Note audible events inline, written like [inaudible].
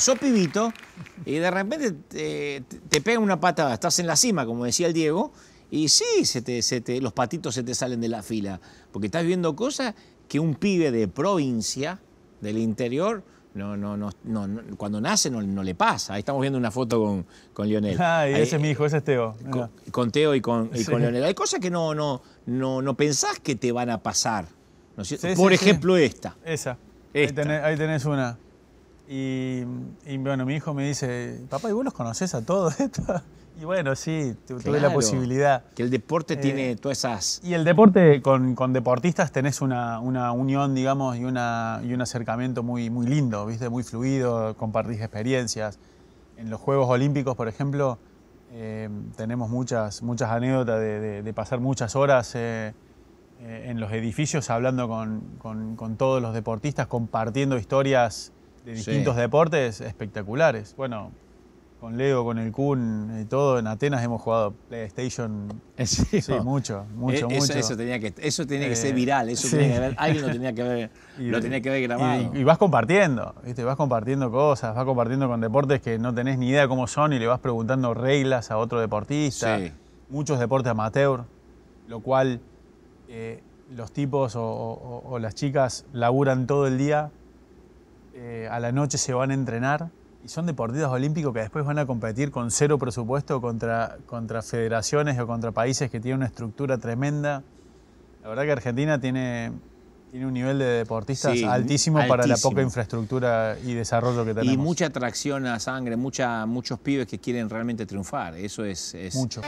sos pibito y de repente te, pega una patada, estás en la cima, como decía el Diego, y sí, se los patitos se te salen de la fila, porque estás viendo cosas que un pibe de provincia, del interior, no, no, no, cuando nace no, le pasa. Ahí estamos viendo una foto con, con Lionel. Ah, ese es mi hijo, ese es Teo. Con, Teo y con, y Lionel. Hay cosas que no, no, no, no pensás que te van a pasar. Por ejemplo, esta. Esa. ahí tenés una. Y, bueno, mi hijo me dice, papá, ¿y vos los conoces a todos [laughs] Y bueno, sí, tuve la posibilidad. Que el deporte eh, tiene todas esas... Y el deporte, con, deportistas tenés una, unión, digamos, y, una, y un acercamiento muy, muy lindo, ¿viste? Muy fluido, compartís experiencias. En los Juegos Olímpicos, por ejemplo, em, tenemos muchas, muchas anécdotas de, pasar muchas horas... Eh, eh, en los edificios, hablando con todos los deportistas, compartiendo historias de distintos deportes espectaculares. Bueno, con Leo, con el Kun y eh, todo, en Atenas hemos jugado PlayStation. mucho, e-, mucho, mucho. Eso tenía que, ser eh, viral, eso que ver, alguien [laughs] lo tenía que ver, lo tenía que ver grabado. Y, vas compartiendo, vas compartiendo cosas, vas compartiendo con deportes que no tenés ni idea cómo son y le vas preguntando reglas a otro deportista. Muchos deportes amateur, lo cual eh, los tipos o, o las chicas laburan todo el día eh, a la noche se van a entrenar y son deportistas olímpicos que después van a competir con cero presupuesto contra, federaciones o contra países que tienen una estructura tremenda. La verdad que Argentina tiene, un nivel de deportistas altísimo, para la poca infraestructura y desarrollo que tenemos. Y mucha atracción a sangre, muchos pibes que quieren realmente triunfar. Eso es... Mucho.